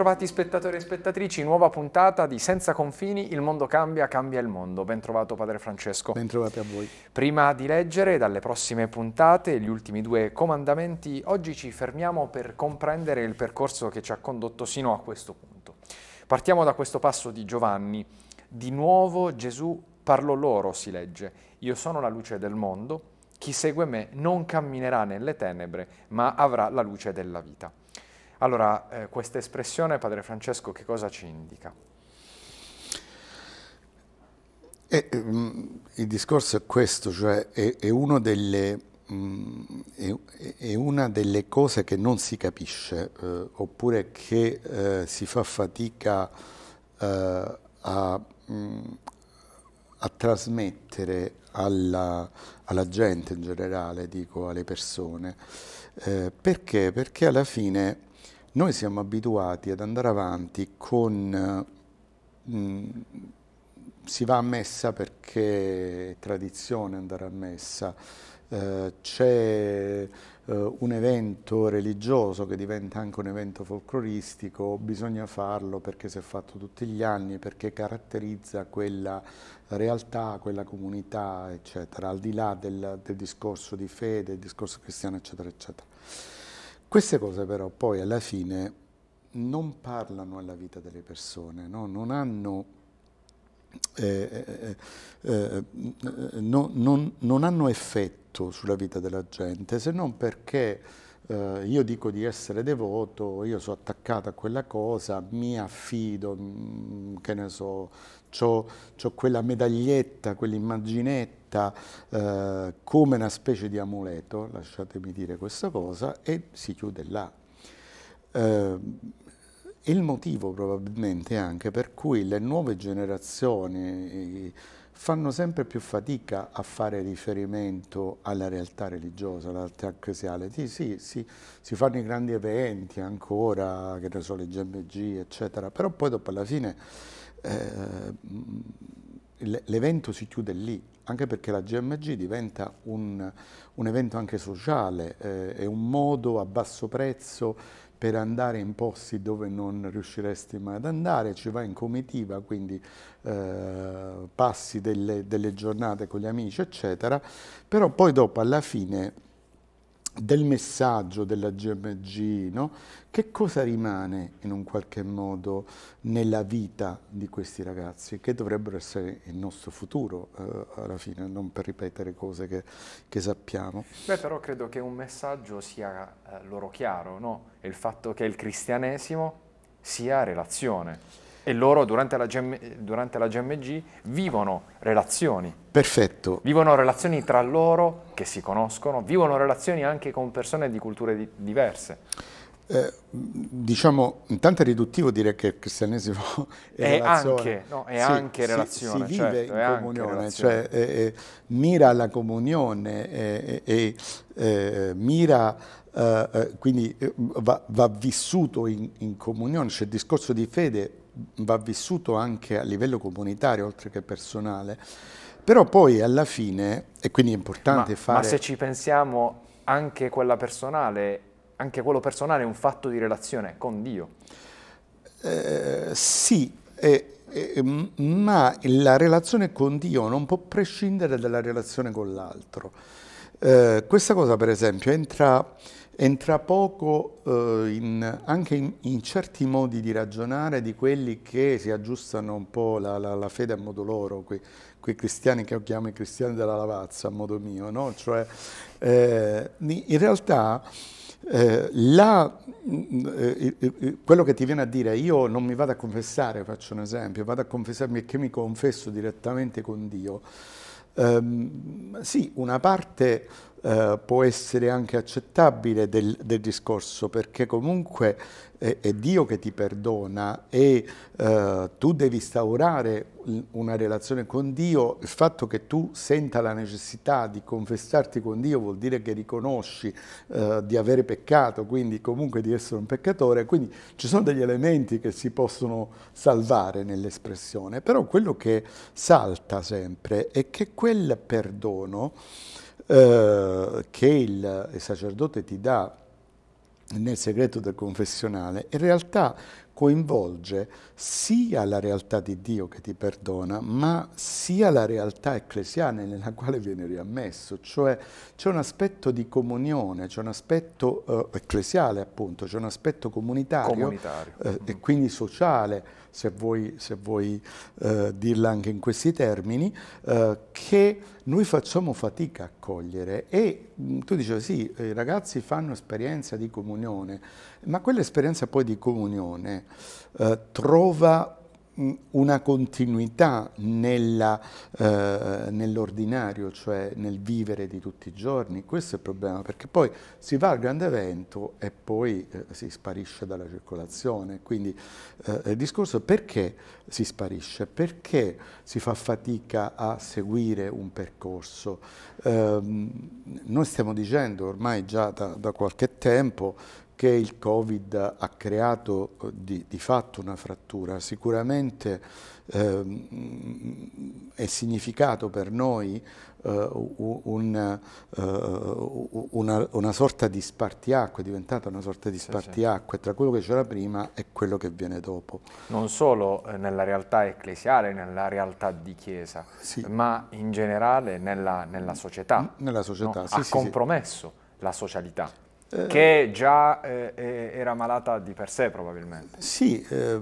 Bentrovati spettatori e spettatrici, nuova puntata di Senza confini, il mondo cambia, cambia il mondo. Bentrovato padre Francesco. Bentrovati a voi. Prima di leggere dalle prossime puntate gli ultimi due comandamenti, oggi ci fermiamo per comprendere il percorso che ci ha condotto sino a questo punto. Partiamo da questo passo di Giovanni. Di nuovo Gesù parlò loro, si legge. Io sono la luce del mondo, chi segue me non camminerà nelle tenebre, ma avrà la luce della vita. Allora, eh, questa espressione, Padre Francesco, che cosa ci indica? E, eh, um, ehm, il discorso è questo, cioè è, è, delle, um, è, è, una delle cose che non si capisce, eh, oppure che eh, si fa fatica eh, a, mm, a, trasmettere alla, alla, gente in generale, dico alle persone. Eh, perché? Perché alla fine noi siamo abituati ad andare avanti con... Mh, eh, mm, si va a messa perché è tradizione andare a messa, eh, c'è eh, un evento religioso che diventa anche un evento folcloristico, bisogna farlo perché si è fatto tutti gli anni, perché caratterizza quella realtà, quella comunità, eccetera, al di là del, del discorso di fede, del discorso cristiano, eccetera, eccetera. Queste cose però poi alla fine non parlano alla vita delle persone, no? non hanno... Eh, eh, eh, eh no, non, non, hanno effetto sulla vita della gente se non perché eh, io dico di essere devoto, io sono attaccato a quella cosa, mi affido, mh, mm, che ne so, ho quella medaglietta, quell'immaginetta detta eh, come una specie di amuleto, lasciatemi dire questa cosa, e si chiude là. Eh, il motivo probabilmente anche per cui le nuove generazioni eh, fanno sempre più fatica a fare riferimento alla realtà religiosa, alla realtà ecclesiale. Sì, sì, sì, si fanno i grandi eventi ancora, che ne so, le GMG, eccetera, però poi dopo alla fine eh, l'evento si chiude lì, anche perché la GMG diventa un, un evento anche sociale, eh, è un modo a basso prezzo per andare in posti dove non riusciresti mai ad andare, ci vai in comitiva, quindi eh, passi delle, delle giornate con gli amici, eccetera, però poi dopo alla fine del messaggio della GMG, no? che cosa rimane in un qualche modo nella vita di questi ragazzi, che dovrebbero essere il nostro futuro eh, alla fine, non per ripetere cose che, che, sappiamo. Beh, però credo che un messaggio sia eh, loro chiaro, no? il fatto che il cristianesimo sia relazione e loro durante la, GM, durante la, GMG vivono relazioni. Perfetto. Vivono relazioni tra loro che si conoscono, vivono relazioni anche con persone di culture di, diverse. Eh, diciamo, intanto è riduttivo dire che il cristianesimo è, è anche, no, è sì, anche si, relazione. Si vive certo, in comunione, cioè eh, eh mira alla comunione eh, eh, e mira quindi va, va, vissuto in, in comunione, c'è il discorso di fede va vissuto anche a livello comunitario oltre che personale, però poi alla fine, e quindi è importante ma, fare... Ma se ci pensiamo anche quella personale, anche quello personale è un fatto di relazione con Dio. Eh, sì, eh, eh, ma la relazione con Dio non può prescindere dalla relazione con l'altro. Eh, questa cosa per esempio entra entra poco eh, in, anche in, in, certi modi di ragionare di quelli che si aggiustano un po' la, la, la fede a modo loro, quei, quei, cristiani che io chiamo i cristiani della lavazza a modo mio, no? cioè, eh, in realtà eh, la, eh, eh, eh, quello che ti viene a dire io non mi vado a confessare, faccio un esempio, vado a confessarmi e che mi confesso direttamente con Dio, ehm, sì, una parte eh, può essere anche accettabile del, del discorso, perché comunque è, è, Dio che ti perdona e eh, tu devi instaurare una relazione con Dio. Il fatto che tu senta la necessità di confessarti con Dio vuol dire che riconosci eh, di avere peccato, quindi comunque di essere un peccatore. Quindi ci sono degli elementi che si possono salvare nell'espressione, però quello che salta sempre è che quel perdono eh, che il, sacerdote ti dà nel segreto del confessionale, in realtà coinvolge sia la realtà di Dio che ti perdona, ma sia la realtà ecclesiana nella quale viene riammesso, cioè c'è un aspetto di comunione, c'è un aspetto eh, ecclesiale appunto, c'è un aspetto comunitario, comunitario. Eh, mm. e quindi sociale se vuoi, se vuoi eh, dirla anche in questi termini, eh, che noi facciamo fatica a cogliere e mm, tu dicevi sì, i ragazzi fanno esperienza di comunione, ma quell'esperienza poi di comunione eh, trova una continuità eh, nell'ordinario, eh, nell cioè nel vivere di tutti i giorni, questo è il problema, perché poi si va al grande evento e poi eh, si sparisce dalla circolazione, quindi eh, il discorso è perché si sparisce, perché si fa fatica a seguire un percorso. Ehm, noi stiamo dicendo ormai già da, da qualche tempo che il Covid ha creato eh, di, di fatto una frattura, sicuramente eh, è significato per noi eh, un, eh, una, una, sorta di spartiacque, è diventata una sorta di spartiacque tra quello che c'era prima e quello che viene dopo. Non solo eh, nella realtà ecclesiale, nella realtà di chiesa, sì. ma in generale nella, nella società. Nella società, no? Ha compromesso la socialità. Che già eh, eh, era malata di per sé probabilmente. Sì, eh,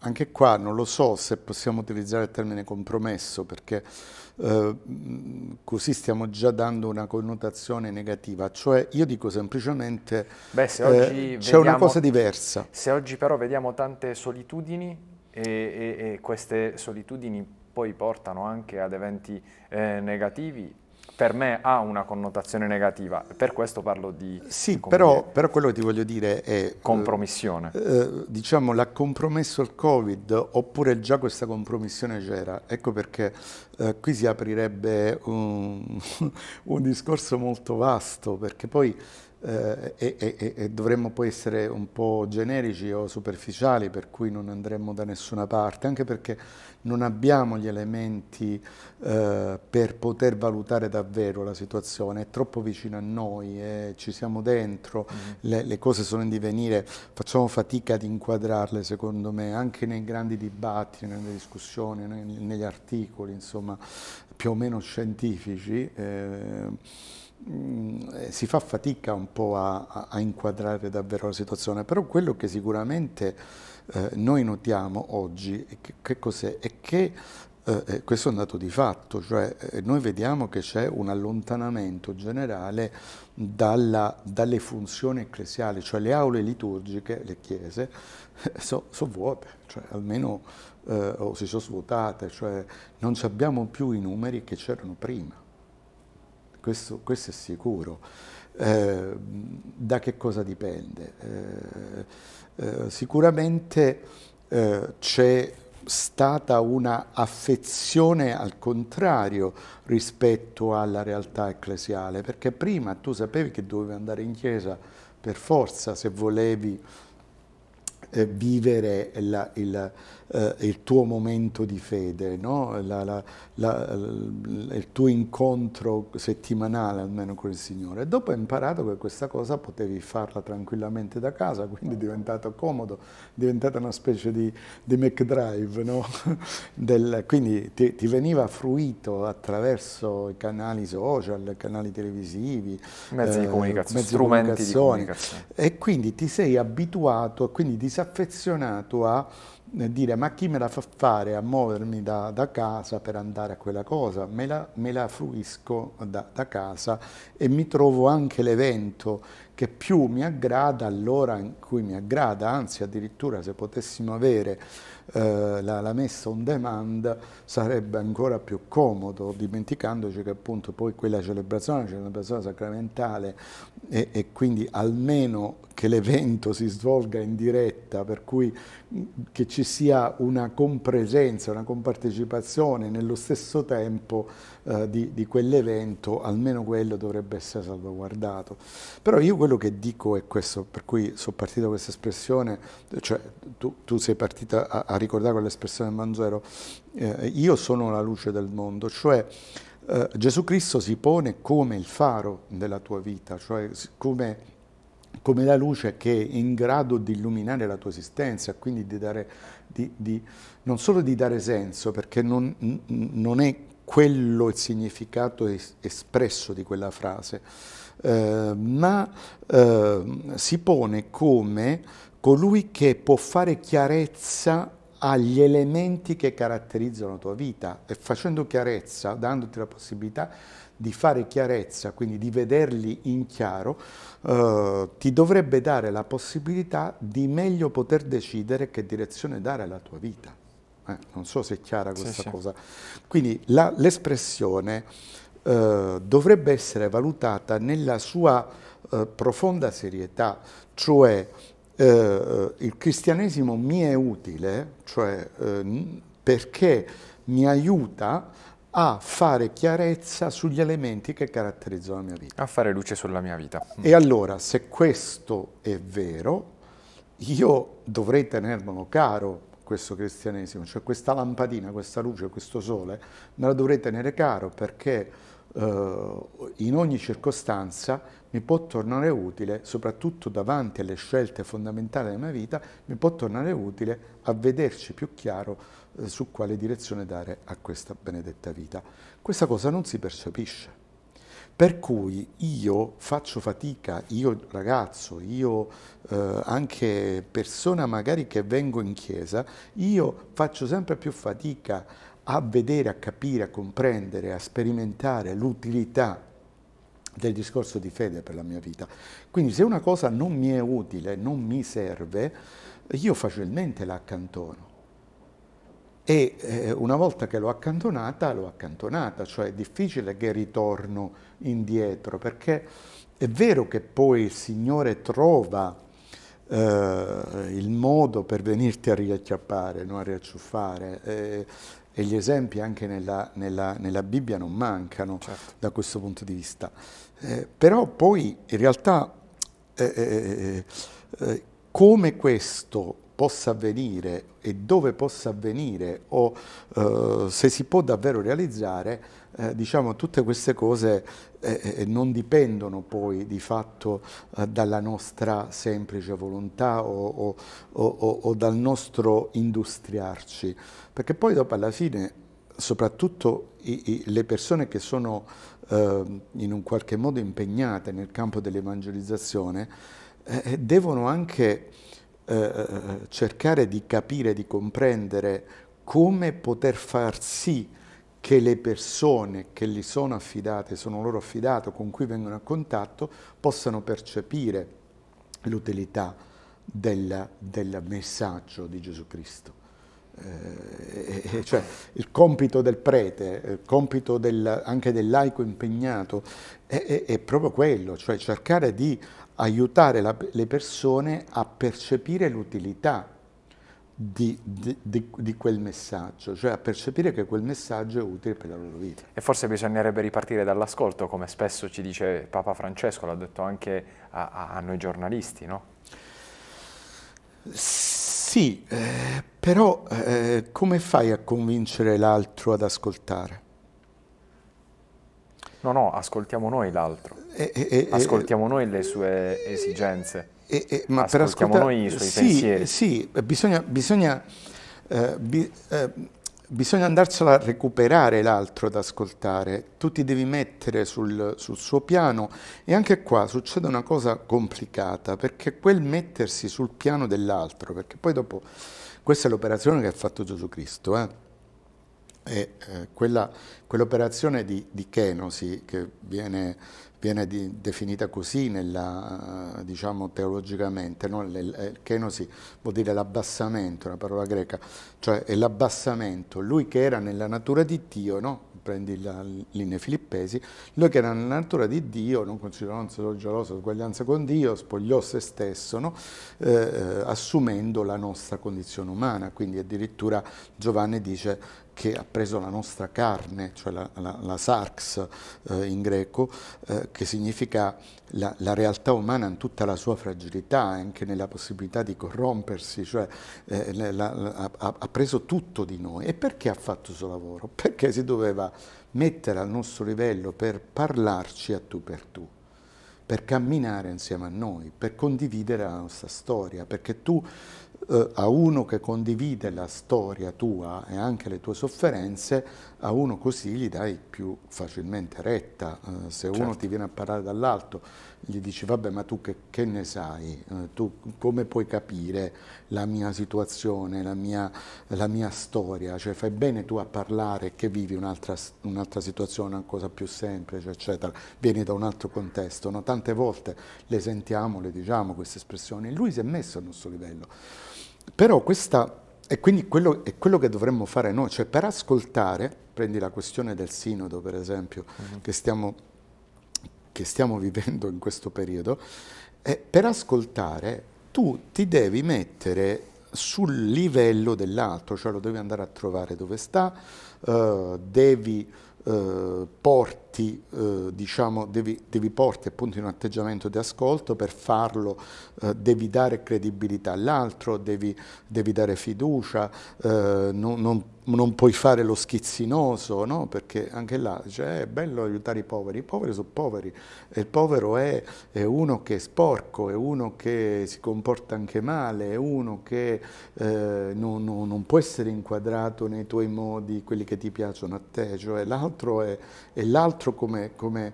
anche qua non lo so se possiamo utilizzare il termine compromesso perché eh, così stiamo già dando una connotazione negativa, cioè io dico semplicemente Beh, se vediamo, eh, c'è una cosa diversa. Se oggi però vediamo tante solitudini e, e, e queste solitudini poi portano anche ad eventi eh, negativi, per me ha una connotazione negativa, per questo parlo di... Sì, però, però, quello che ti voglio dire è... Eh, compromissione. Eh, diciamo, l'ha compromesso il Covid, oppure già questa compromissione c'era. Ecco perché eh, qui si aprirebbe un, un discorso molto vasto, perché poi eh, e, e, e, dovremmo poi essere un po' generici o superficiali per cui non andremmo da nessuna parte, anche perché non abbiamo gli elementi eh, per poter valutare davvero la situazione, è troppo vicino a noi, eh, ci siamo dentro, mm. le, le, cose sono in divenire, facciamo fatica ad inquadrarle secondo me, anche nei grandi dibattiti, nelle discussioni, nei, negli articoli, insomma, più o meno scientifici eh, Mm, eh, si fa fatica un po' a, a, inquadrare davvero la situazione, però quello che sicuramente eh, noi notiamo oggi è che, che cos'è? È che eh, eh, questo è un dato di fatto, cioè eh, noi vediamo che c'è un allontanamento generale dalla, dalle funzioni ecclesiali, cioè le aule liturgiche, le chiese, sono so vuote, cioè almeno eh, o si sono svuotate, cioè non abbiamo più i numeri che c'erano prima questo, questo è sicuro. Eh, da che cosa dipende? Eh, eh, sicuramente eh, c'è stata una affezione al contrario rispetto alla realtà ecclesiale, perché prima tu sapevi che dovevi andare in chiesa per forza se volevi eh, vivere la, il, eh, il tuo momento di fede, no? la, la, la, il tuo incontro settimanale almeno con il Signore. E dopo hai imparato che questa cosa potevi farla tranquillamente da casa, quindi è diventato comodo, è diventata una specie di, di McDrive, no? Del, quindi ti, ti, veniva fruito attraverso i canali social, i canali televisivi, mezzi eh, di comunicazione, mezzi strumenti di comunicazione. di comunicazione. E quindi ti sei abituato, quindi disaffezionato a dire ma chi me la fa fare a muovermi da, da casa per andare a quella cosa? Me la, me la fruisco da, da, casa e mi trovo anche l'evento che più mi aggrada all'ora in cui mi aggrada, anzi addirittura se potessimo avere eh, la, la messa on demand sarebbe ancora più comodo, dimenticandoci che appunto poi quella celebrazione, la celebrazione sacramentale e, e quindi almeno che l'evento si svolga in diretta, per cui mm, che ci sia una compresenza, una compartecipazione nello stesso tempo eh, di, di quell'evento, almeno quello dovrebbe essere salvaguardato. Però io quello che dico è questo, per cui sono partito da questa espressione, cioè tu, tu sei partita a, a ricordare quell'espressione del Manzero, eh, io sono la luce del mondo, cioè eh, Gesù Cristo si pone come il faro della tua vita, cioè come come la luce che è in grado di illuminare la tua esistenza, quindi di dare, di, di, non solo di dare senso, perché non, non è quello il significato es espresso di quella frase, eh, ma eh, si pone come colui che può fare chiarezza agli elementi che caratterizzano la tua vita e facendo chiarezza, dandoti la possibilità di fare chiarezza, quindi di vederli in chiaro, eh, ti dovrebbe dare la possibilità di meglio poter decidere che direzione dare alla tua vita. Eh, non so se è chiara questa sì, cosa. Sì. Quindi l'espressione eh, dovrebbe essere valutata nella sua eh, profonda serietà, cioè eh, eh, il cristianesimo mi è utile, cioè perché mi aiuta a fare chiarezza sugli elementi che caratterizzano la mia vita. A fare luce sulla mia vita. Mm. E allora, se questo è vero, io dovrei tenermelo caro questo cristianesimo, cioè questa lampadina, questa luce, questo sole, me la dovrei tenere caro perché eh, in ogni circostanza mi può tornare utile, soprattutto davanti alle scelte fondamentali della mia vita, mi può tornare utile a vederci più chiaro eh, su quale direzione dare a questa benedetta vita. Questa cosa non si percepisce. Per cui io faccio fatica, io ragazzo, io eh, anche persona magari che vengo in chiesa, io faccio sempre più fatica a vedere, a capire, a comprendere, a sperimentare l'utilità del discorso di fede per la mia vita. Quindi se una cosa non mi è utile, non mi serve, io facilmente la accantono e eh, una volta che l'ho accantonata, l'ho accantonata, cioè è difficile che ritorno indietro, perché è vero che poi il Signore trova eh, il modo per venirti a riacchiappare, no? a riacciuffare, eh, e gli esempi anche nella, nella, nella Bibbia non mancano certo. da questo punto di vista. Eh, però poi in realtà eh, eh, come questo possa avvenire e dove possa avvenire o eh, se si può davvero realizzare, eh, diciamo tutte queste cose eh, eh non dipendono poi di fatto eh, dalla nostra semplice volontà o, o, o, o dal nostro industriarci, perché poi dopo alla fine soprattutto i, i, le persone che sono eh, in un qualche modo impegnate nel campo dell'evangelizzazione eh, devono anche eh, eh, eh, cercare di capire, di comprendere come poter far sì che le persone che gli sono affidate, sono loro affidate, con cui vengono a contatto, possano percepire l'utilità del, del, messaggio di Gesù Cristo. Eh, cioè il compito del prete, il compito del, anche del laico impegnato è, è, è proprio quello, cioè cercare di aiutare la, le persone a percepire l'utilità di, di, di, di, quel messaggio, cioè a percepire che quel messaggio è utile per la loro vita. E forse bisognerebbe ripartire dall'ascolto, come spesso ci dice Papa Francesco, l'ha detto anche a, a, noi giornalisti, no? Sì, eh, però eh, come fai a convincere l'altro ad ascoltare? No, no, ascoltiamo noi l'altro, eh, eh, ascoltiamo noi le sue esigenze, ma ascoltiamo per ascolta... noi i suoi sì, pensieri. Sì, bisogna, bisogna, eh, bi, eh, bisogna andarsela a recuperare l'altro ad ascoltare, tu ti devi mettere sul, sul suo piano e anche qua succede una cosa complicata, perché quel mettersi sul piano dell'altro, perché poi dopo... Questa è l'operazione che ha fatto Gesù Cristo, eh? E eh, quell'operazione di, di, kenosi, che viene, viene di, definita così nella, diciamo, teologicamente, no? il eh, kenosi vuol dire l'abbassamento, una parola greca, cioè è l'abbassamento, lui che era nella natura di Dio, no? prendi la linea filippesi, lui che era nella natura di Dio, non un solo geloso uguaglianza con Dio, spogliò se stesso, no? Eh, eh, assumendo la nostra condizione umana, quindi addirittura Giovanni dice che ha preso la nostra carne, cioè la, la, la sarx eh, in greco, eh, che significa la, la, realtà umana in tutta la sua fragilità, anche nella possibilità di corrompersi, cioè eh, ha, ha preso tutto di noi. E perché ha fatto il suo lavoro? Perché si doveva mettere al nostro livello per parlarci a tu per tu per camminare insieme a noi, per condividere la nostra storia, perché tu eh, a uno che condivide la storia tua e anche le tue sofferenze, a uno così gli dai più facilmente retta. Eh, se certo. uno ti viene a parlare dall'alto, gli dici vabbè ma tu che, che ne sai, eh, tu come puoi capire la mia situazione, la mia, la mia, storia, cioè fai bene tu a parlare che vivi un'altra un situazione, una cosa più semplice, eccetera, vieni da un altro contesto, no? tante volte le sentiamo, le diciamo queste espressioni, lui si è messo al nostro livello. Però questa, e quindi quello, è quello che dovremmo fare noi, cioè per ascoltare, prendi la questione del sinodo per esempio, uh-huh. che, stiamo, che, stiamo, vivendo in questo periodo, eh, per ascoltare tu ti devi mettere sul livello dell'altro, cioè lo devi andare a trovare dove sta, uh, devi eh, porti, eh, diciamo, devi, devi porti appunto in un atteggiamento di ascolto, per farlo eh, devi dare credibilità all'altro, devi, devi, dare fiducia, eh, non, non non puoi fare lo schizzinoso, no? perché anche là cioè, è bello aiutare i poveri, i poveri sono poveri, e il povero è, è, uno che è sporco, è uno che si comporta anche male, è uno che eh, non, non, non, può essere inquadrato nei tuoi modi, quelli che ti piacciono a te, cioè l'altro è, è l'altro come, come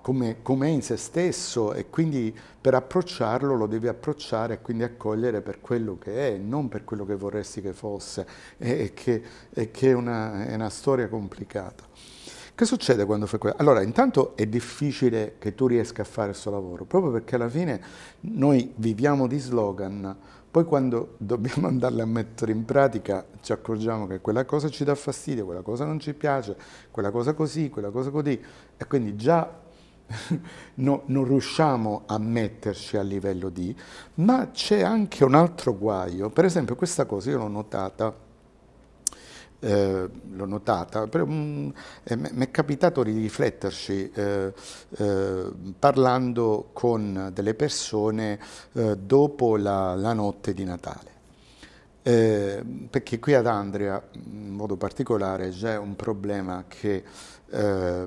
come, come, è in se stesso e quindi per approcciarlo lo devi approcciare e quindi accogliere per quello che è, non per quello che vorresti che fosse e, e, che, e che, è, una, è una storia complicata. Che succede quando fai questo? Allora, intanto è difficile che tu riesca a fare questo lavoro, proprio perché alla fine noi viviamo di slogan, poi quando dobbiamo andarle a mettere in pratica ci accorgiamo che quella cosa ci dà fastidio, quella cosa non ci piace, quella cosa così, quella cosa così, e quindi già no, non riusciamo a metterci a livello di, ma c'è anche un altro guaio, per esempio questa cosa io l'ho notata, eh, l'ho notata, eh, mi è capitato di rifletterci eh, eh, parlando con delle persone eh, dopo la, la notte di Natale. Eh, perché qui ad Andria, in modo particolare, c'è un problema che eh,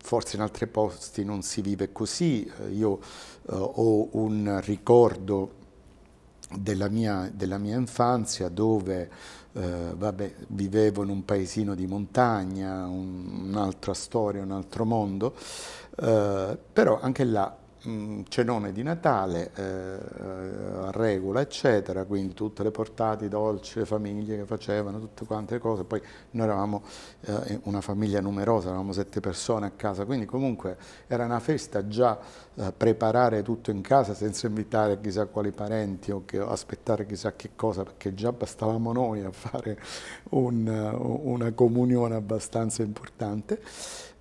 forse in altri posti non si vive così, eh, io eh, ho un ricordo della mia, della mia infanzia dove eh, vabbè, vivevo in un paesino di montagna, un, un'altra storia, un altro mondo, eh, però anche là mh, mm, cenone di Natale, eh, eh, regola, eccetera, quindi tutte le portate, i dolci, le famiglie che facevano, tutte quante le cose, poi noi eravamo eh, una famiglia numerosa, eravamo sette persone a casa, quindi comunque era una festa già eh, preparare tutto in casa senza invitare chissà quali parenti o che, aspettare chissà che cosa, perché già bastavamo noi a fare un, eh, una comunione abbastanza importante.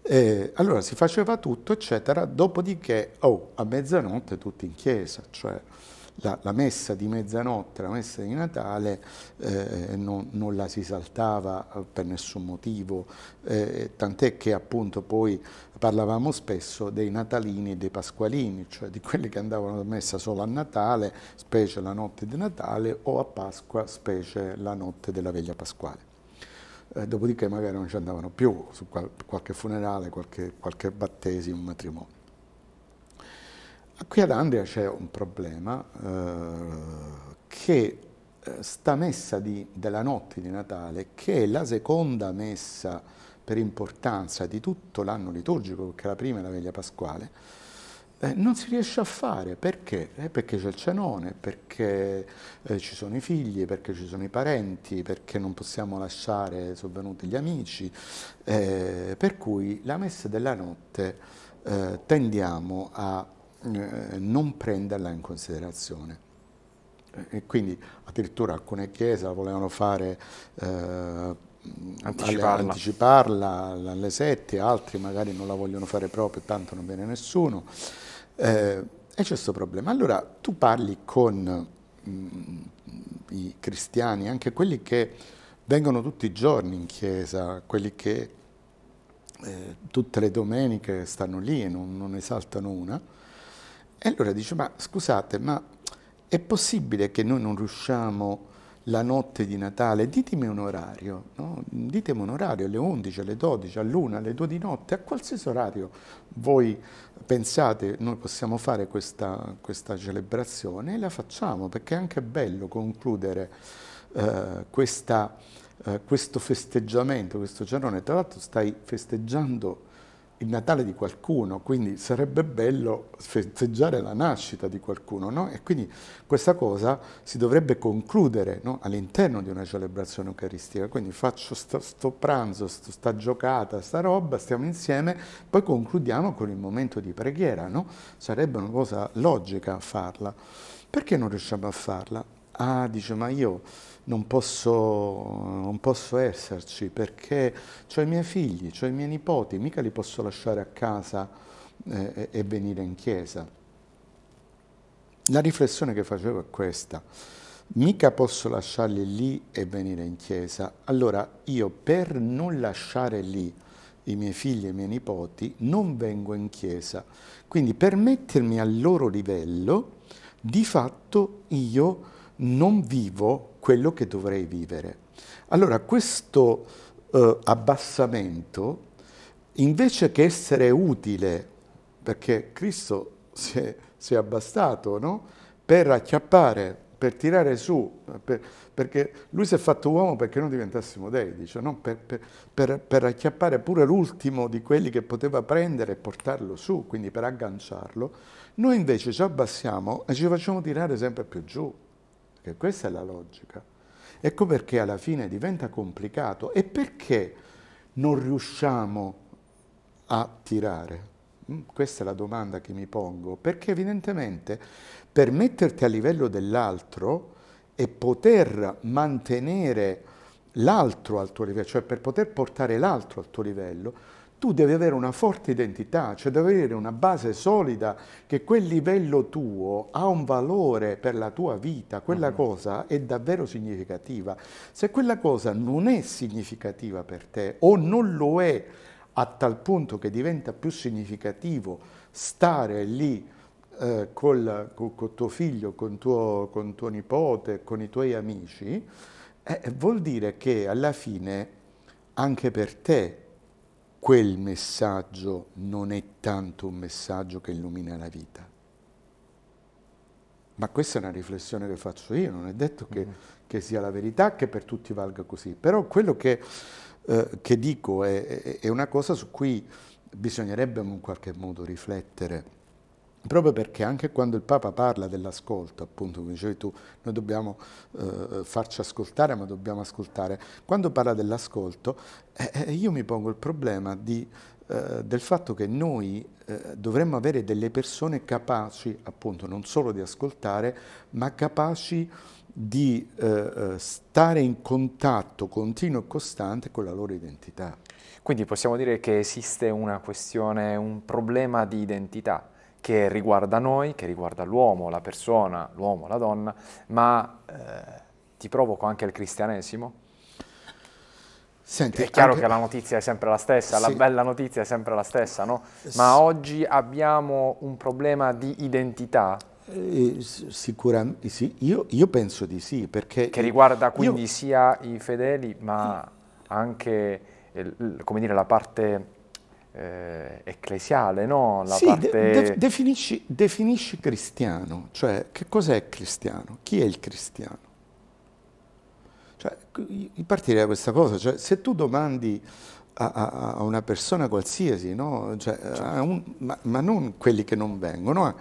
E allora si faceva tutto, eccetera, dopodiché, oh, a mezzanotte tutti in chiesa, cioè la, la messa di mezzanotte, la messa di Natale, eh, non, non, la si saltava eh, per nessun motivo, eh, tant'è che appunto poi parlavamo spesso dei natalini e dei pasqualini, cioè di quelli che andavano a messa solo a Natale, specie la notte di Natale, o a Pasqua, specie la notte della veglia pasquale. Eh, dopodiché magari non ci andavano più su qual qualche funerale, qualche, qualche battesimo, un matrimonio. Ah, qui ad Andria c'è un problema eh, che eh, sta messa di, della notte di Natale, che è la seconda messa per importanza di tutto l'anno liturgico, perché la prima è la veglia pasquale, eh, non si riesce a fare perché? Eh, perché c'è il cenone, perché eh, ci sono i figli, perché ci sono i parenti, perché non possiamo lasciare sovvenuti gli amici. Eh, per cui la messa della notte eh, tendiamo a eh, non prenderla in considerazione. E quindi addirittura alcune chiese la volevano fare anticiparla. Alle, anticiparla alle sette, altri magari non la vogliono fare proprio, tanto non viene nessuno. Eh, e c'è questo problema. Allora tu parli con mh, mm, i cristiani, anche quelli che vengono tutti i giorni in chiesa, quelli che eh, tutte le domeniche stanno lì e non, non ne saltano una, e allora dice ma scusate, ma è possibile che noi non riusciamo a la notte di Natale, ditemi un orario, no? ditemi un orario alle 11, alle 12, all'una, alle 2 di notte, a qualsiasi orario voi pensate noi possiamo fare questa, questa celebrazione e la facciamo perché è anche bello concludere eh, questa, eh, questo festeggiamento, questo cerone. Tra l'altro stai festeggiando il Natale di qualcuno, quindi sarebbe bello festeggiare la nascita di qualcuno, no? E quindi questa cosa si dovrebbe concludere no? all'interno di una celebrazione eucaristica, quindi faccio questo pranzo, sto, sta giocata, sta roba, stiamo insieme, poi concludiamo con il momento di preghiera, no? Sarebbe una cosa logica farla. Perché non riusciamo a farla? Ah, dice, ma io non posso, non posso esserci perché ho i miei figli, ho i miei nipoti, mica li posso lasciare a casa eh, e venire in chiesa. La riflessione che facevo è questa, mica posso lasciarli lì e venire in chiesa, allora io per non lasciare lì i miei figli e i miei nipoti non vengo in chiesa, quindi per mettermi al loro livello di fatto io non vivo quello che dovrei vivere. Allora questo eh, abbassamento, invece che essere utile, perché Cristo si è, si è abbassato no? per acchiappare per tirare su, per, perché lui si è fatto uomo perché non diventassimo dei, dice, no? per, per, per, acchiappare pure l'ultimo di quelli che poteva prendere e portarlo su, quindi per agganciarlo, noi invece ci abbassiamo e ci facciamo tirare sempre più giù logica, questa è la logica. Ecco perché alla fine diventa complicato e perché non riusciamo a tirare. Mm, questa è la domanda che mi pongo, perché evidentemente per metterti a livello dell'altro e poter mantenere l'altro al tuo livello, cioè per poter portare l'altro al tuo livello, tu devi avere una forte identità, cioè devi avere una base solida che quel livello tuo ha un valore per la tua vita, quella uh mm-hmm. -huh. cosa è davvero significativa. Se quella cosa non è significativa per te o non lo è a tal punto che diventa più significativo stare lì eh, col, col, tuo figlio, con tuo, con tuo nipote, con i tuoi amici, eh, vuol dire che alla fine anche per te quel messaggio non è tanto un messaggio che illumina la vita. Ma questa è una riflessione che faccio io, non è detto che, mm. che sia la verità, che per tutti valga così, però quello che, eh, che dico è, è, una cosa su cui bisognerebbe in qualche modo riflettere proprio perché anche quando il Papa parla dell'ascolto, appunto come dicevi tu, noi dobbiamo eh, farci ascoltare, ma dobbiamo ascoltare, quando parla dell'ascolto eh, eh io mi pongo il problema di, eh, del fatto che noi eh, dovremmo avere delle persone capaci appunto non solo di ascoltare, ma capaci di eh, stare in contatto continuo e costante con la loro identità. Quindi possiamo dire che esiste una questione, un problema di identità che riguarda noi, che riguarda l'uomo, la persona, l'uomo, la donna, ma eh, ti provoco anche il cristianesimo? Senti, è chiaro anche... che la notizia è sempre la stessa, sì. la bella notizia è sempre la stessa, no? Eh, ma S oggi abbiamo un problema di identità? Eh, sicuramente sì, io, io, penso di sì, perché... Che riguarda quindi io... sia i fedeli, ma anche, come dire, la parte eh, ecclesiale, no? La sì, parte... de de definisci, definisci cristiano, cioè che cos'è cristiano? Chi è il cristiano? Cioè, partire da questa cosa, cioè, se tu domandi a, a, a una persona qualsiasi, no? cioè, certo. un, ma, ma, non quelli che non vengono, eh,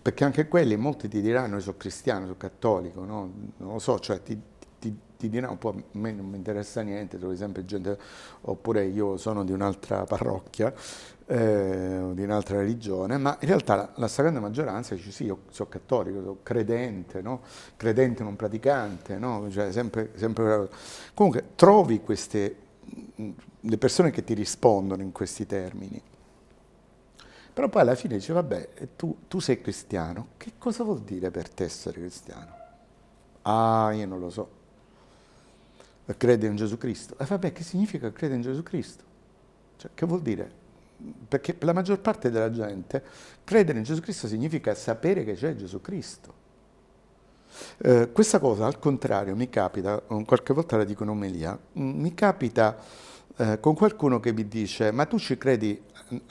perché anche quelli, molti ti diranno io sono cristiano, sono cattolico, no? non lo so, cioè, ti, ti, ti dirà un po', a me non mi interessa niente, trovi sempre gente, oppure io sono di un'altra parrocchia, eh, di un'altra religione, ma in realtà la, la stragrande maggioranza dice sì, io sono cattolico, sono credente, no? credente non praticante, no? cioè, sempre, sempre... Comunque trovi queste, le persone che ti rispondono in questi termini. Però poi alla fine dice, vabbè, tu, tu sei cristiano, che cosa vuol dire per te essere cristiano? Ah, io non lo so crede in Gesù Cristo. E vabbè, che significa crede in Gesù Cristo? Cioè, che vuol dire? Perché per la maggior parte della gente credere in Gesù Cristo significa sapere che c'è Gesù Cristo. Eh, questa cosa al contrario mi capita, qualche volta la dico in omelia, mm, mi capita eh, con qualcuno che mi dice ma tu ci credi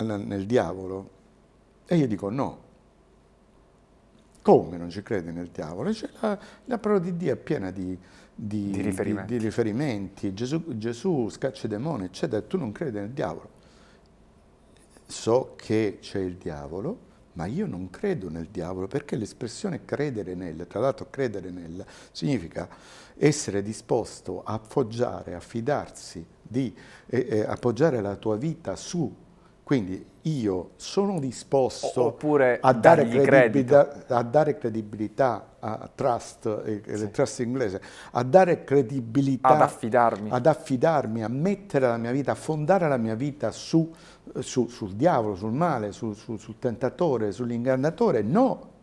nel diavolo? E io dico no. Come non ci credi nel diavolo? Cioè, la, la parola di Dio è piena di, di, di, riferimenti. Di, di riferimenti. Gesù, Gesù scaccia i demoni, eccetera, tu non credi nel diavolo. So che c'è il diavolo, ma io non credo nel diavolo, perché l'espressione credere nel, tra l'altro credere nel, significa essere disposto a appoggiare, a fidarsi, di eh, eh, appoggiare la tua vita su. Quindi io sono disposto a dare, a dare, credibilità a trust, il eh, sì. trust inglese, a dare credibilità, ad affidarmi. ad affidarmi, a mettere la mia vita, a fondare la mia vita su, su, sul diavolo, sul male, su, sul tentatore, sull'ingannatore, no.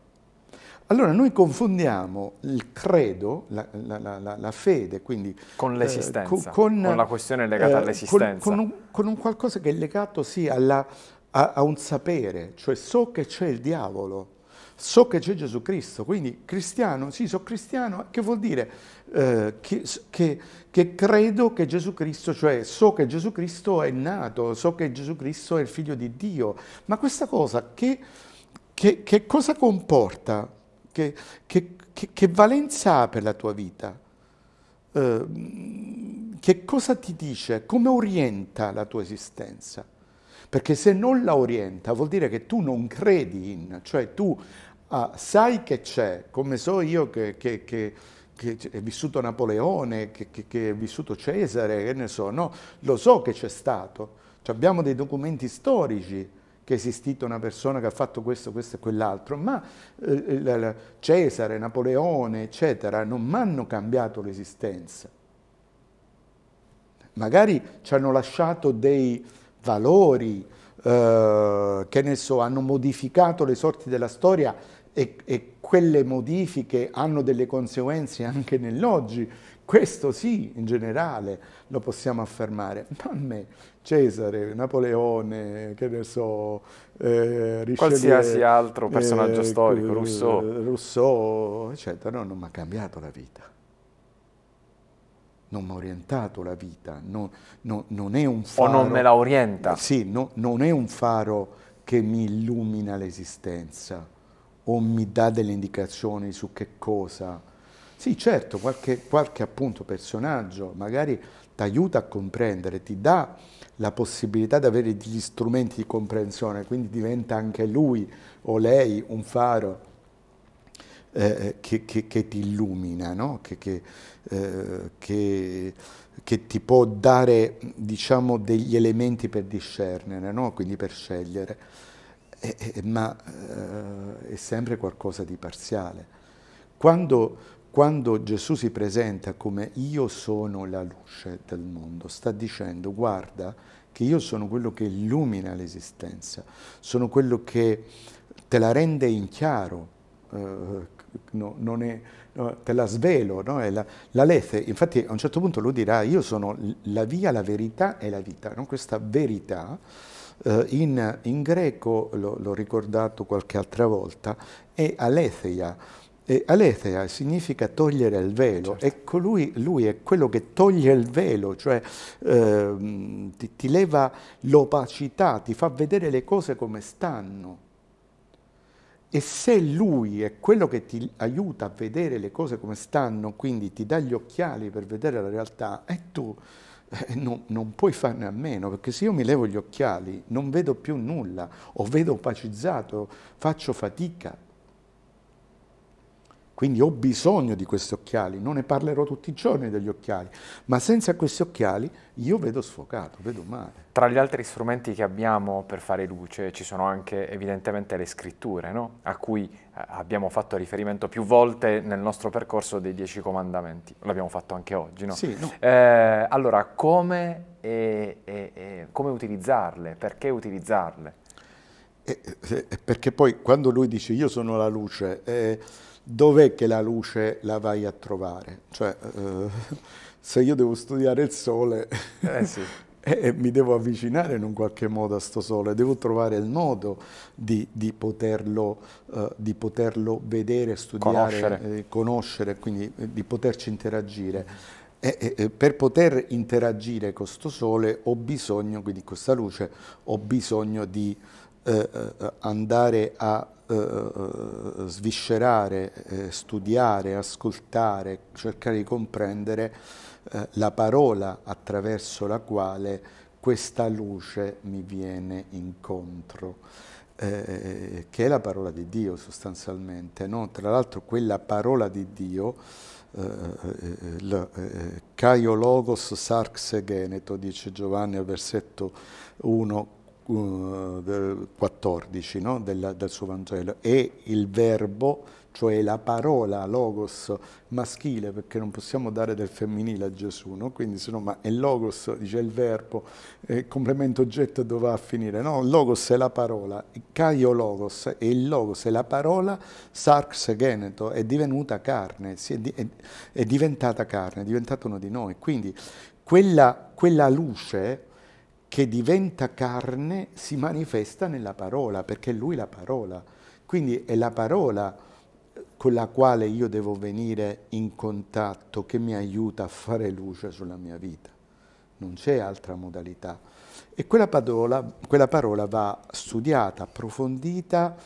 Allora noi confondiamo il credo, la, la, la, la fede, quindi... Con eh, l'esistenza, eh, con, con, con, la questione legata eh, all'esistenza. Con, con, un qualcosa che è legato sì alla a, a un sapere, cioè so che c'è il diavolo, so che c'è Gesù Cristo, quindi cristiano, sì, so cristiano, che vuol dire eh, che, che, che, credo che Gesù Cristo, cioè so che Gesù Cristo è nato, so che Gesù Cristo è il figlio di Dio, ma questa cosa che, che cosa comporta? Che, valenza ha per la tua vita? Eh, che cosa ti dice? Come orienta la tua esistenza? Perché se non la orienta vuol dire che tu non credi in, cioè tu ah, sai che c'è, come so io che, che, che che è vissuto Napoleone, che, che, che, è vissuto Cesare, che ne so, no? Lo so che c'è stato. Cioè abbiamo dei documenti storici che è esistita una persona che ha fatto questo, questo e quell'altro, ma eh, eh Cesare, Napoleone, eccetera, non mi hanno cambiato l'esistenza. Magari ci hanno lasciato dei, valori, eh, che ne so, hanno modificato le sorti della storia e, e quelle modifiche hanno delle conseguenze anche nell'oggi. Questo sì, in generale, lo possiamo affermare. Ma a me, Cesare, Napoleone, che ne so, eh, Richelieu, Qualsiasi altro eh, personaggio eh, storico, Rousseau. Rousseau, eccetera, non, non mi ha cambiato la vita non mi ha orientato la vita, non, non, non, è un faro... O non me la orienta. Sì, no, non è un faro che mi illumina l'esistenza o mi dà delle indicazioni su che cosa. Sì, certo, qualche, qualche appunto personaggio magari ti aiuta a comprendere, ti dà la possibilità di avere degli strumenti di comprensione, quindi diventa anche lui o lei un faro eh, eh, che, che, che, ti illumina, no? che, eh, che, ti può dare diciamo, degli elementi per discernere, no? quindi per scegliere, e, e, ma eh, è sempre qualcosa di parziale. Quando, quando Gesù si presenta come io sono la luce del mondo, sta dicendo guarda che io sono quello che illumina l'esistenza, sono quello che te la rende in chiaro, eh, no, non è, no, te la svelo, no? è la, la lete, infatti a un certo punto lui dirà io sono la via, la verità e la vita, no? questa verità eh, in, in, greco, l'ho ricordato qualche altra volta, è aletheia, e aletheia significa togliere il velo certo. e colui, lui è quello che toglie il velo, cioè eh, ti, ti leva l'opacità, ti fa vedere le cose come stanno. E se lui è quello che ti aiuta a vedere le cose come stanno, quindi ti dà gli occhiali per vedere la realtà, e tu eh, non, non puoi farne a meno, perché se io mi levo gli occhiali non vedo più nulla, o vedo opacizzato, faccio fatica, quindi ho bisogno di questi occhiali, non ne parlerò tutti i giorni degli occhiali, ma senza questi occhiali io vedo sfocato, vedo male. Tra gli altri strumenti che abbiamo per fare luce ci sono anche evidentemente le scritture, no? a cui eh, abbiamo fatto riferimento più volte nel nostro percorso dei Dieci Comandamenti, l'abbiamo fatto anche oggi. No? Sì, no. Eh, allora, come, e, e, e, come utilizzarle? Perché utilizzarle? Eh, perché poi quando lui dice io sono la luce eh, dov'è che la luce la vai a trovare? Cioè, eh, se io devo studiare il sole eh sì. e mi devo avvicinare in un qualche modo a sto sole, devo trovare il modo di, di, poterlo, eh, di poterlo, vedere, studiare, conoscere, eh, conoscere quindi eh, di poterci interagire. E, e, per poter interagire con questo sole ho bisogno, quindi questa luce, ho bisogno di eh, eh andare a eh, eh, sviscerare, eh, studiare, ascoltare, cercare di comprendere eh, la parola attraverso la quale questa luce mi viene incontro, eh, che è la parola di Dio sostanzialmente. No? Tra l'altro quella parola di Dio Caio Logos Sarx Geneto, dice Giovanni al versetto 1, 14 eh, no? del, del, suo Vangelo e il verbo, cioè la parola logos maschile, perché non possiamo dare del femminile a Gesù, no? quindi se no, ma è logos, dice il verbo, eh, complemento oggetto dove va a finire, no? Logos è la parola, Caio logos è il logos, è la parola sarx geneto, è divenuta carne, è, di, è, è, diventata carne, è diventato uno di noi, quindi quella, quella luce che diventa carne si manifesta nella parola, perché lui è la parola. Quindi è la parola eh, con la quale io devo venire in contatto, che mi aiuta a fare luce sulla mia vita. Non c'è altra modalità. E quella parola, quella parola va studiata, approfondita,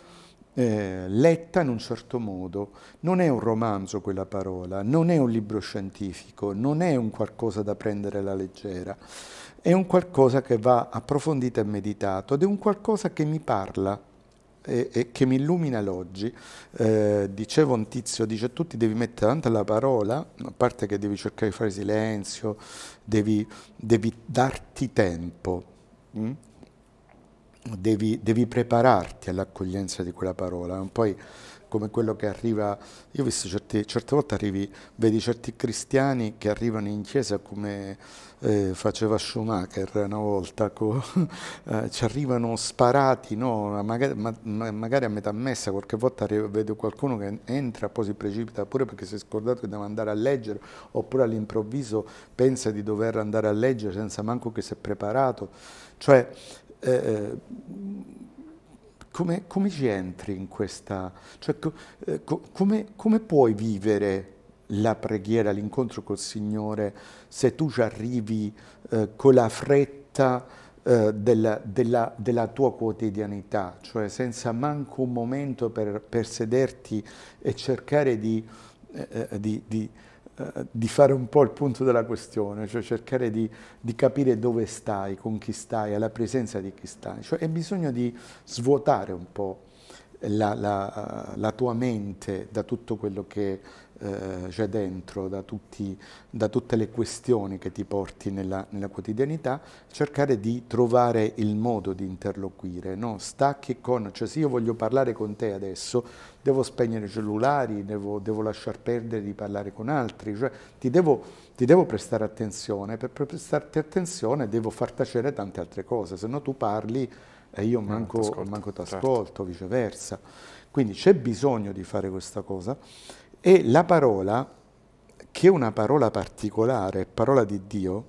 eh, letta in un certo modo. Non è un romanzo quella parola, non è un libro scientifico, non è un qualcosa da prendere alla leggera, è un qualcosa che va approfondito e meditato ed è un qualcosa che mi parla e, e che mi illumina l'oggi. Eh, diceva un tizio, dice tu ti devi mettere tanto alla parola, a parte che devi cercare di fare silenzio, devi, devi darti tempo. Mm? devi, devi prepararti all'accoglienza di quella parola, poi come quello che arriva, io ho visto certi, certe volte arrivi, vedi certi cristiani che arrivano in chiesa come eh, faceva Schumacher una volta, co, eh, ci arrivano sparati, no? magari, ma, ma, magari, a metà messa, qualche volta arrivo, vedo qualcuno che entra, poi si precipita pure perché si è scordato che deve andare a leggere, oppure all'improvviso pensa di dover andare a leggere senza manco che si è preparato. Cioè, eh, eh, come, come, ci entri in questa... Cioè, co, eh, co, come, come, puoi vivere la preghiera, l'incontro col Signore, se tu ci arrivi eh, con la fretta eh, della, della, della, tua quotidianità, cioè senza manco un momento per, per sederti e cercare di, eh, eh, di, di eh, di fare un po' il punto della questione, cioè cercare di, di, capire dove stai, con chi stai, alla presenza di chi stai. Cioè è bisogno di svuotare un po' la, la, la tua mente da tutto quello che eh, c'è cioè dentro, da, tutti, da, tutte le questioni che ti porti nella, nella, quotidianità, cercare di trovare il modo di interloquire, no? stacchi con, cioè se io voglio parlare con te adesso, devo spegnere i cellulari, devo, devo lasciar perdere di parlare con altri, cioè ti devo, ti devo prestare attenzione, per prestarti attenzione devo far tacere tante altre cose, se no tu parli e io ah, manco, no, t'ascolto, manco certo. t'ascolto certo. viceversa. Quindi c'è bisogno di fare questa cosa e la parola, che è una parola particolare, parola di Dio,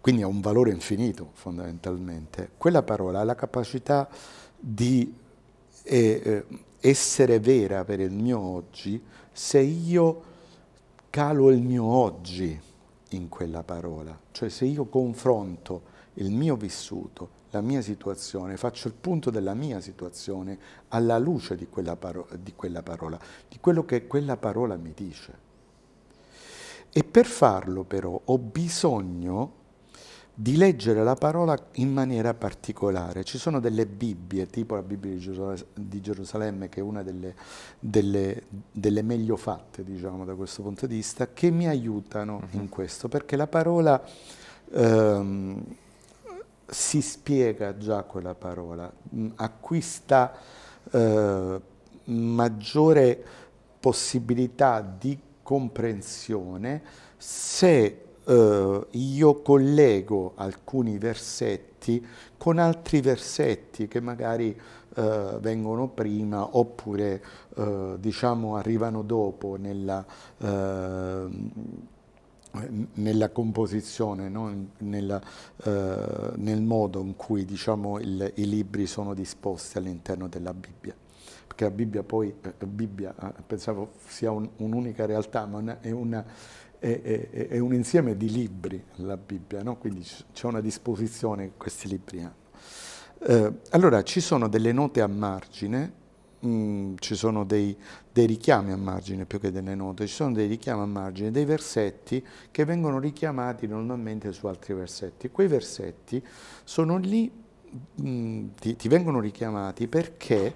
quindi ha un valore infinito fondamentalmente, quella parola ha la capacità di eh, eh essere vera per il mio oggi se io calo il mio oggi in quella parola, cioè se io confronto il mio vissuto la mia situazione, faccio il punto della mia situazione alla luce di quella, paro- di quella parola, di quello che quella parola mi dice. E per farlo però ho bisogno di leggere la parola in maniera particolare. Ci sono delle Bibbie, tipo la Bibbia di Gerusalemme, che è una delle, delle, delle meglio fatte, diciamo, da questo punto di vista, che mi aiutano uh-huh. in questo, perché la parola ehm, si spiega già quella parola, mm, acquista eh, maggiore possibilità di comprensione se eh, io collego alcuni versetti con altri versetti che magari eh, vengono prima oppure eh, diciamo arrivano dopo nella eh, eh, nella composizione, no? nella, eh, nel modo in cui diciamo, il, i libri sono disposti all'interno della Bibbia. Perché la Bibbia poi, eh, Bibbia, eh, pensavo sia un, un'unica realtà, ma una, è, una, è, è, è, un insieme di libri la Bibbia, no? quindi c'è una disposizione che questi libri hanno. Eh, allora, ci sono delle note a margine ci sono dei, dei, richiami a margine più che delle note, ci sono dei richiami a margine, dei versetti che vengono richiamati normalmente su altri versetti. Quei versetti sono lì, mh, ti, ti, vengono richiamati perché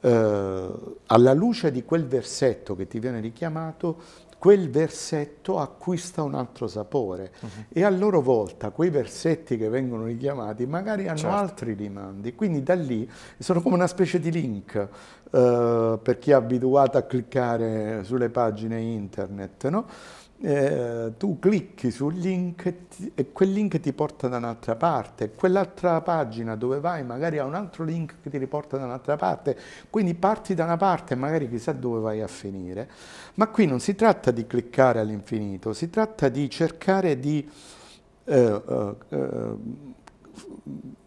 eh, alla luce di quel versetto che ti viene richiamato quel versetto acquista un altro sapore uh-huh. e a loro volta quei versetti che vengono richiamati magari hanno certo. altri rimandi, quindi da lì sono come una specie di link eh, per chi è abituato a cliccare sulle pagine internet, no? eh, tu clicchi sul link e quel link ti porta da un'altra parte, quell'altra pagina dove vai magari ha un altro link che ti riporta da un'altra parte, quindi parti da una parte e magari chissà dove vai a finire, ma qui non si tratta di cliccare all'infinito, si tratta di cercare di eh, eh, eh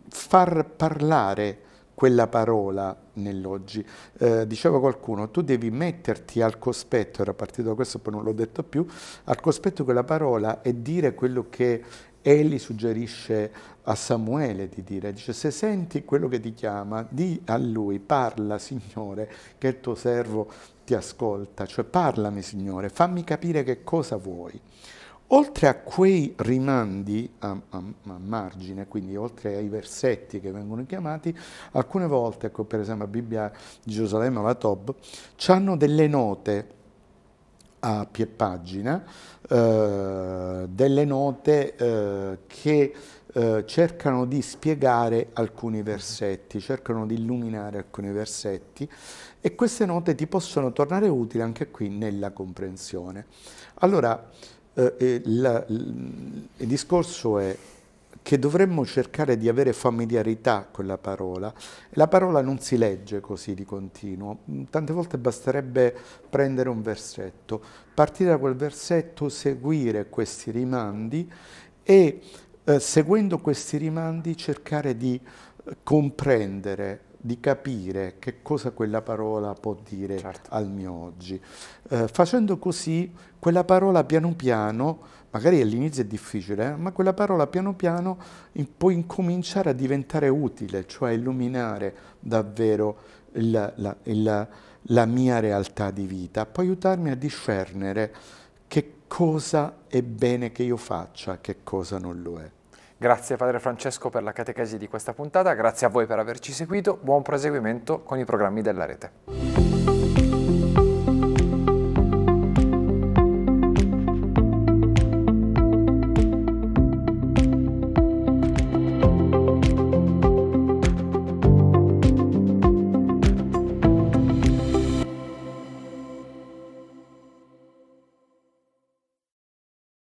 far parlare quella parola nell'oggi. Eh, diceva qualcuno, tu devi metterti al cospetto, era partito da questo, poi non l'ho detto più, al cospetto quella parola e dire quello che Eli suggerisce a Samuele di dire, dice se senti quello che ti chiama, di a lui, parla Signore, che il tuo servo ti ascolta, cioè parlami Signore, fammi capire che cosa vuoi. Oltre a quei rimandi a, a, a, margine, quindi oltre ai versetti che vengono chiamati, alcune volte, ecco, per esempio la Bibbia di Gerusalemme o la Tob, ci hanno delle note a pie pagina, eh, delle note eh, che eh, cercano di spiegare alcuni versetti, cercano di illuminare alcuni versetti e queste note ti possono tornare utili anche qui nella comprensione. Allora, eh, la, il discorso è che dovremmo cercare di avere familiarità con la parola. La parola non si legge così di continuo, tante volte basterebbe prendere un versetto, partire da quel versetto, seguire questi rimandi e eh, seguendo questi rimandi cercare di eh, comprendere di capire che cosa quella parola può dire certo. al mio oggi. Eh, facendo così, quella parola piano piano, magari all'inizio è difficile, eh, ma quella parola piano piano in, può incominciare a diventare utile, cioè illuminare davvero il, la, il, la mia realtà di vita, può aiutarmi a discernere che cosa è bene che io faccia, che cosa non lo è. Grazie Padre Francesco per la catechesi di questa puntata, grazie a voi per averci seguito, buon proseguimento con i programmi della rete.